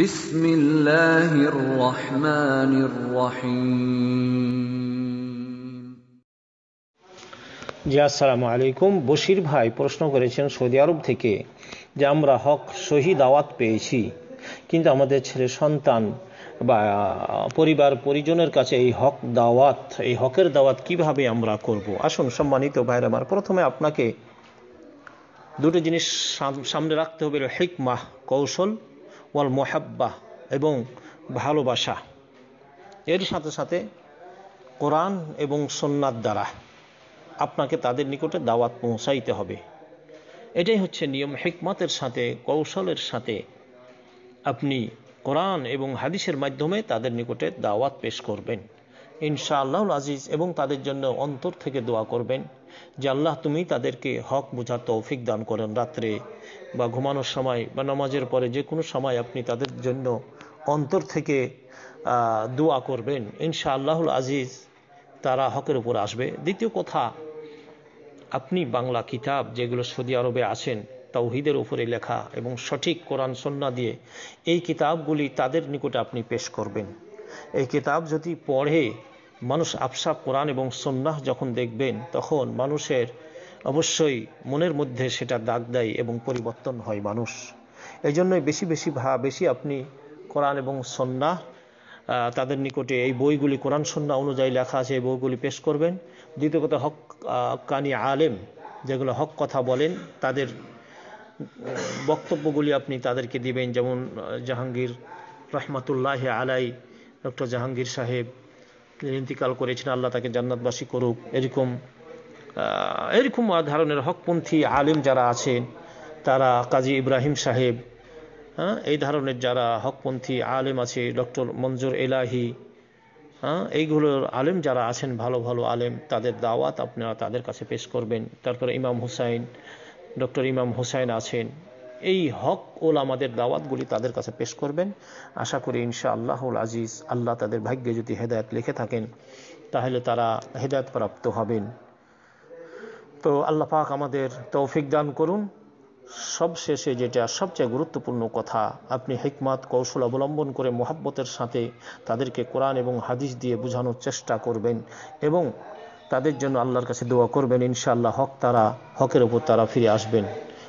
বিসমিল্লাহির জি আসসালামু আলাইকুম বশির ভাই প্রশ্ন করেছেন সৌদি আরব থেকে যে আমরা হক সহি দাওয়াত পেয়েছি কিন্তু আমাদের ছেলে সন্তান বা পরিবার পরিজনের কাছে এই হক দাওয়াত এই হকের দাওয়াত কিভাবে আমরা করব আসুন সম্মানিত ভাইর আমার প্রথমে আপনাকে দুটো জিনিস সামনে রাখতে হবে হিকমাহ কৌশল ওয়াল মোহাব্বা এবং ভালোবাসা এর সাথে সাথে কোরআন এবং সন্ন্যার দ্বারা আপনাকে তাদের নিকটে দাওয়াত পৌঁছাইতে হবে এটাই হচ্ছে নিয়ম হেকমতের সাথে কৌশলের সাথে আপনি কোরআন এবং হাদিসের মাধ্যমে তাদের নিকটে দাওয়াত পেশ করবেন ইনশাআল্লাহুল আজিজ এবং তাদের জন্য অন্তর থেকে দোয়া করবেন যে আল্লাহ তুমি তাদেরকে হক বোঝার তৌফিক দান করেন রাত্রে বা ঘুমানোর সময় বা নামাজের পরে যে কোনো সময় আপনি তাদের জন্য অন্তর থেকে দোয়া করবেন ইনশা আল্লাহুল আজিজ তারা হকের উপর আসবে দ্বিতীয় কথা আপনি বাংলা কিতাব যেগুলো সৌদি আরবে আছেন তাওহিদের উপরে লেখা এবং সঠিক কোরআন সন্না দিয়ে এই কিতাবগুলি তাদের নিকটে আপনি পেশ করবেন এই কিতাব যদি পড়ে মানুষ আফসা কোরআন এবং সন্ন্যাহ যখন দেখবেন তখন মানুষের অবশ্যই মনের মধ্যে সেটা দাগ দেয় এবং পরিবর্তন হয় মানুষ এই জন্যই বেশি বেশি ভা বেশি আপনি কোরআন এবং সন্ন্যাহ তাদের নিকটে এই বইগুলি কোরআন সন্না অনুযায়ী লেখা আছে এই বইগুলি পেশ করবেন দ্বিতীয় কথা হক কানি আলেম যেগুলো হক কথা বলেন তাদের বক্তব্যগুলি আপনি তাদেরকে দিবেন যেমন জাহাঙ্গীর রহমাতুল্লাহ আলাই ডক্টর জাহাঙ্গীর সাহেব ইন্তিকাল করেছেন আল্লাহ তাকে জান্নাতবাসী করুক এরকম এরকম ধরনের হকপন্থী আলিম যারা আছেন তারা কাজী ইব্রাহিম সাহেব হ্যাঁ এই ধরনের যারা হকপন্থী আলেম আছে ডক্টর মঞ্জুর এলাহি হ্যাঁ এইগুলোর আলেম যারা আছেন ভালো ভালো আলেম তাদের দাওয়াত আপনারা তাদের কাছে পেশ করবেন তারপরে ইমাম হুসাইন ডক্টর ইমাম হুসাইন আছেন এই হক আমাদের দাওয়াতগুলি তাদের কাছে পেশ করবেন আশা করি ইনশা আল্লাহুল আজিজ আল্লাহ তাদের ভাগ্যে যদি হেদায়ত লিখে থাকেন তাহলে তারা হেদায়ত প্রাপ্ত হবেন তো আল্লাহ পাক আমাদের তৌফিক দান করুন সবশেষে যেটা সবচেয়ে গুরুত্বপূর্ণ কথা আপনি হিকমাত কৌশল অবলম্বন করে মোহাব্বতের সাথে তাদেরকে কোরআন এবং হাদিস দিয়ে বোঝানোর চেষ্টা করবেন এবং তাদের জন্য আল্লাহর কাছে দোয়া করবেন ইনশাআল্লাহ হক তারা হকের উপর তারা ফিরে আসবেন